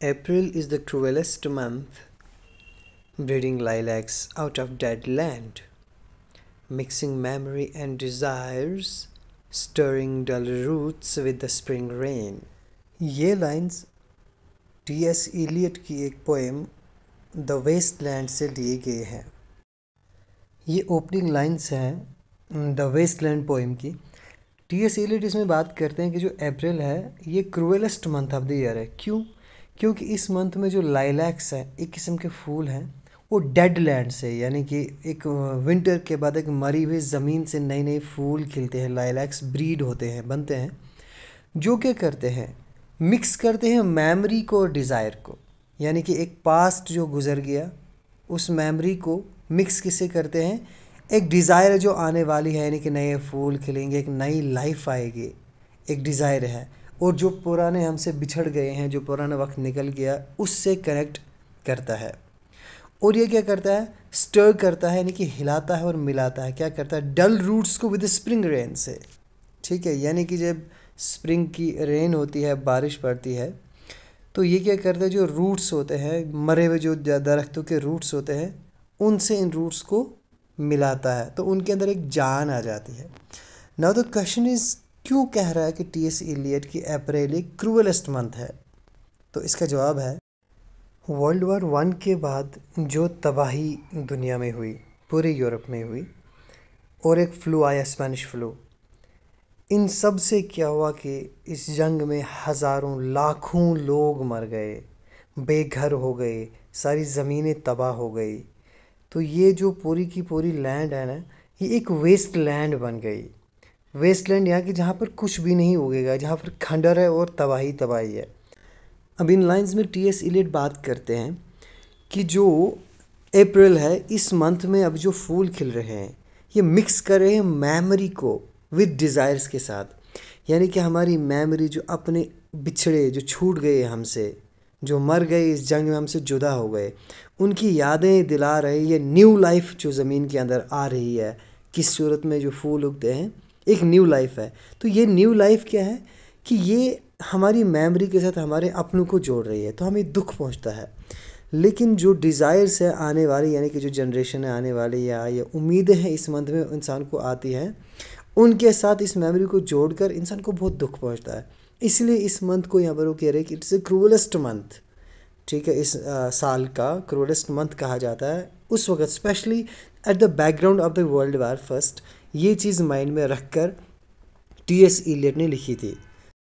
April is the cruelest month, breeding lilacs out of dead land, mixing memory and desires, stirring dull roots with the spring rain. ये lines T S Eliot की एक poem the waste land से लिए गए हैं ये opening lines हैं the waste land poem की टी एस इलियट इसमें बात करते हैं कि जो अप्रैल है ये cruellest month of the year है क्यों क्योंकि इस मंथ में जो लाइलैक्स है एक किस्म के फूल हैं वो डेड लैंड से यानी कि एक विंटर के बाद एक मरी हुई ज़मीन से नए नए फूल खिलते हैं लाइलैक्स ब्रीड होते हैं बनते हैं जो क्या करते हैं मिक्स करते हैं मेमोरी को और डिज़ायर को यानी कि एक पास्ट जो गुज़र गया उस मेमोरी को मिक्स किसे करते हैं एक डिज़ायर जो आने वाली है यानी कि नए फूल खिलेंगे एक नई लाइफ आएगी एक डिज़ायर है और जो पुराने हमसे बिछड़ गए हैं जो पुराना वक्त निकल गया उससे कनेक्ट करता है और ये क्या करता है स्टर करता है यानी कि हिलाता है और मिलाता है क्या करता है डल रूट्स को विद स्प्रिंग रेन से ठीक है यानी कि जब स्प्रिंग की रेन होती है बारिश पड़ती है तो ये क्या करता है जो रूट्स होते हैं मरे हुए जो दरख्तों के रूट्स होते हैं उनसे इन रूट्स को मिलाता है तो उनके अंदर एक जान आ जाती है नाउ द क्वेश्चन इज़ क्यों कह रहा है कि टी एस एलियट की अप्रैल एक क्रूअलेस्ट मंथ है तो इसका जवाब है वर्ल्ड वॉर वन के बाद जो तबाही दुनिया में हुई पूरे यूरोप में हुई और एक फ्लू आया स्पेनिश फ्लू इन सब से क्या हुआ कि इस जंग में हज़ारों लाखों लोग मर गए बेघर हो गए सारी ज़मीनें तबाह हो गई तो ये जो पूरी की पूरी लैंड है ना ये एक वेस्ट लैंड बन गई वेस्टलैंड यहाँ की जहाँ पर कुछ भी नहीं उगेगा जहाँ पर खंडर है और तबाही तबाही है अब इन लाइन्स में टी एस इलेट बात करते हैं कि जो अप्रैल है इस मंथ में अब जो फूल खिल रहे हैं ये मिक्स कर रहे हैं मेमोरी को विद डिज़ायर्स के साथ यानी कि हमारी मेमोरी जो अपने बिछड़े जो छूट गए हमसे जो मर गए इस जंग में हमसे जुदा हो गए उनकी यादें दिला रहे ये न्यू लाइफ जो ज़मीन के अंदर आ रही है किस सूरत में जो फूल उगते हैं एक न्यू लाइफ है तो ये न्यू लाइफ क्या है कि ये हमारी मेमोरी के साथ हमारे अपनों को जोड़ रही है तो हमें दुख पहुंचता है लेकिन जो डिज़ायर्स है आने वाली यानी कि जो जनरेशन है आने वाली या ये उम्मीदें हैं इस मंथ में इंसान को आती हैं उनके साथ इस मेमोरी को जोड़कर इंसान को बहुत दुख पहुंचता है इसलिए इस मंथ को यहाँ पर वो कह रहे हैं कि इट्स ए क्रूलेस्ट मंथ ठीक है इस आ, साल का क्रूलेस्ट मंथ कहा जाता है उस वक्त specially at the background of the world war first ये चीज़ माइंड में रख कर टी एस इलियट ने लिखी थी